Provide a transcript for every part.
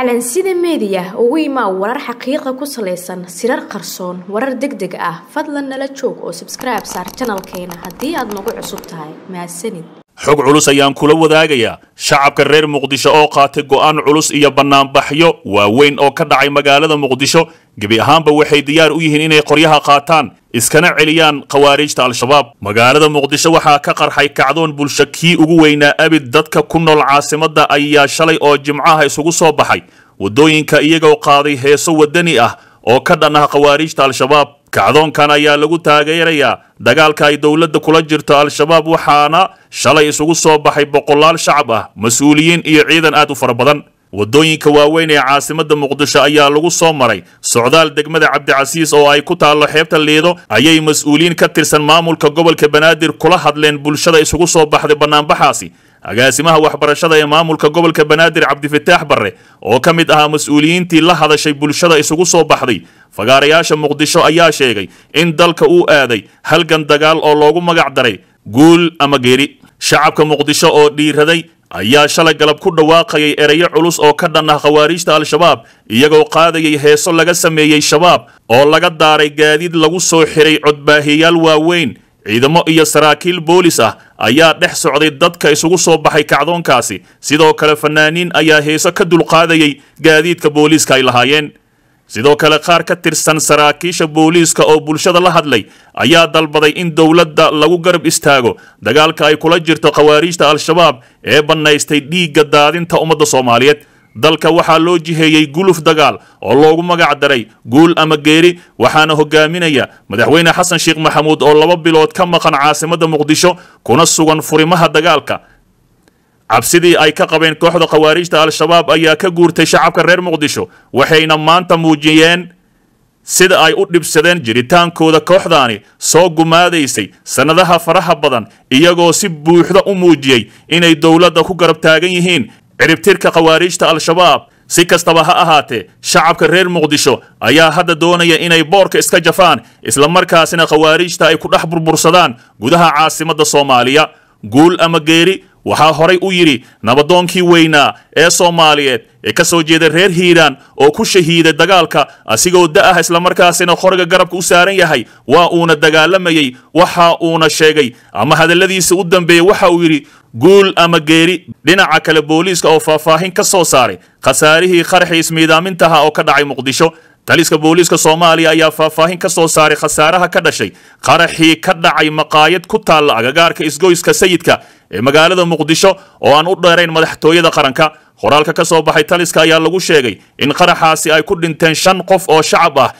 calansida meediya ugu imaa warar xaqiiqa ku salaysan sirar qarsoon warar deg deg ah fadlan nala joog oo sabskribe saar janalkeena haddii aad nagu cusub tahay mahadsanid xog culus ayaan kula wadaagayaa shacabka reer muqdisho oo qaatay go'aan culus iyo bannaanbaxyo waaweyn oo ka dhacay magaalada muqdisho gebi ahaanba waxay diyaar u yihiin inay qoryaha qaataan iskana celiyaan khawaariijta al-shabaab magaalada muqdisho waxaa ka qarxay kacdoon bulsho kii ugu weynaa abid dadka ku nool caasimadda ayaa shalay oo jimcaha isugu soo baxay waddooyinka iyagoo qaaday heeso waddani ah oo ka dhan khawaariijta al-shabaab kacdoonkan ayaa lagu taageerayaa dagaalka ay dowladda kula jirto al-shabaab waxaana shalay isugu soo baxay boqolaal shacab ah mas-uuliyiin iyo ciidan aad u fara badan waddooyinka waaweyn ee caasimadda muqdisho ayaa lagu soo maray socdaal degmada cabdicasiis oo ay ku taallo xeebta liido ayay mas-uuliyiin ka tirsan maamulka gobolka banaadir kula hadleen bulshada isugu soo baxday bannaanbaxaasi agaasimaha waxbarashada ee maamulka gobolka banaadir cabdifataax barre oo ka mid ahaa mas-uuliyiintii la hadashay bulshada isugu soo baxday fagaarayaasha muqdisho ayaa sheegay in dalka uu aaday halgan dagaal oo loogu magac daray guul ama geri shacabka muqdisho oo dhiiraday ayaa shalay galab ku dhawaaqayay erayo culus oo ka dhan ah khawaariijta al-shabaab iyagoo qaadayay heeso laga sameeyey shabaab oo laga daaray gaadiid lagu soo xiray codbaahiyaal waaweyn ciidamo iyo saraakiil boolis ah ayaa dhex socday dadka isugu soo baxay kacdoonkaasi sidoo kale fanaaniin ayaa heeso ka dulqaadayay gaadiidka booliiska ay lahaayeen sidoo kale qaar ka tirsan saraakiisha booliiska oo bulshada la hadlay ayaa dalbaday in dowladda lagu garab istaago dagaalka ay kula jirto khawaariijta al-shabaab ee bannaystay dhiigga daadinta ummadda soomaaliyeed dalka waxaa loo jiheeyey guluf dagaal oo loogu magac daray guul ama geeri waxaana hogaaminaya madaxweyne xasan sheekh maxamuud oo laba bilood ka maqan caasimadda muqdisho kuna sugan furimaha dagaalka cabsidii ay ka qabeen kooxda khawaariijta al-shabaab ayaa ka guurtay shacabka reer muqdisho waxayna maanta muujiyeen sida ay u dhibsadeen jiritaankooda kooxdaani soo gumaadaysay sannadaha faraha badan iyagoo si buuxda u muujiyey inay dowladda ku garab taagan yihiin ciribtirka khawaariijta al-shabaab si kastaba ha ahaatee shacabka reer muqdisho ayaa hadda doonaya inay boorka iska jafaan isla markaasina khawaariijta ay ku dhex burbursadaan gudaha caasimadda soomaaliya guul ama geeri waxaa horay u yidhi nabadoonkii weynaa ee soomaaliyeed ee ka soo jeeda reer hiiraan oo ku shahiiday dagaalka asigoo da'ah isla markaasina qoriga garabka u saaran yahay waa uuna dagaalamayey waxa uuna sheegay ama hadalladiisa u dambeeyey waxa uu yidhi guul ama geeri dhinaca kale booliiska oo faahfaahin ka soo saaray khasaarihii qaraxii ismiidaamintaha oo ka dhacay muqdisho taliska booliiska soomaaliya ayaa faahfaahin ka soo saaray khasaaraha ka dhashay qaraxii ka dhacay maqaayad ku taalla agagaarka isgoyska sayidka ee magaalada muqdisho oo aan u dheerayn madaxtooyada qaranka qoraalka ka soo baxay taliska ayaa lagu sheegay in qaraxaasi ay ku dhinteen shan qof oo shacab ah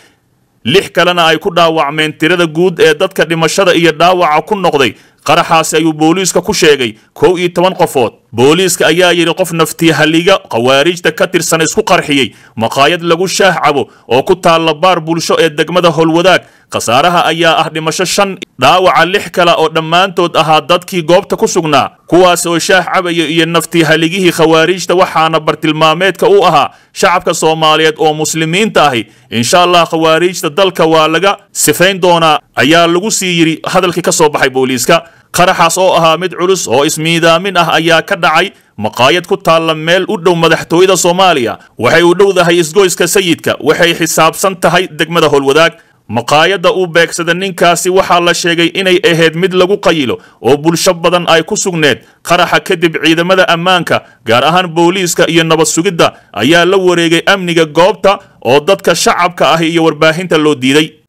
lix kalena ay ku dhaawacmeen tirada guud ee dadka dhimashada iyo dhaawaca ku noqday qaraxaasi ayuu booliiska ku sheegay kow iyo toban qofood booliiska ayaa yidhi qof naftihaliga khawaarijta ka tirsan isku qarxiyey maqaayad lagu shaah cabo oo ku taalla baar bulsho ee degmada howlwadaag khasaaraha ayaa ah dhimasho shan dhaawaca lix kale oo dhammaantood ahaa dadkii goobta ku sugnaa kuwaas oo shaah cabaya iyo naftihaligihii khawaarijta waxaana bartilmaameedka u ahaa shacabka soomaaliyeed oo muslimiinta ahi insha allah khawaarijta dalka waa laga sifayn doonaa ayaa lagu sii yidhi hadalkii ka soo baxay booliiska qaraxaas oo ahaa mid culus oo ismiidaamin ah ayaa ka dhacay maqaayad ku taalla meel u dhow madaxtooyada soomaaliya waxay u dhowdahay isgoyska sayidka waxay xisaabsan tahay degmada howlwadaag maqaayadda uu beegsada ninkaasi waxaa la sheegay inay ahayd mid lagu qayilo oo bulsho badan ay ku sugneed qaraxa kadib ciidamada ammaanka gaar ahaan booliiska iyo nabadsugidda ayaa la wareegay amniga goobta oo dadka shacabka ah iyo warbaahinta loo diiday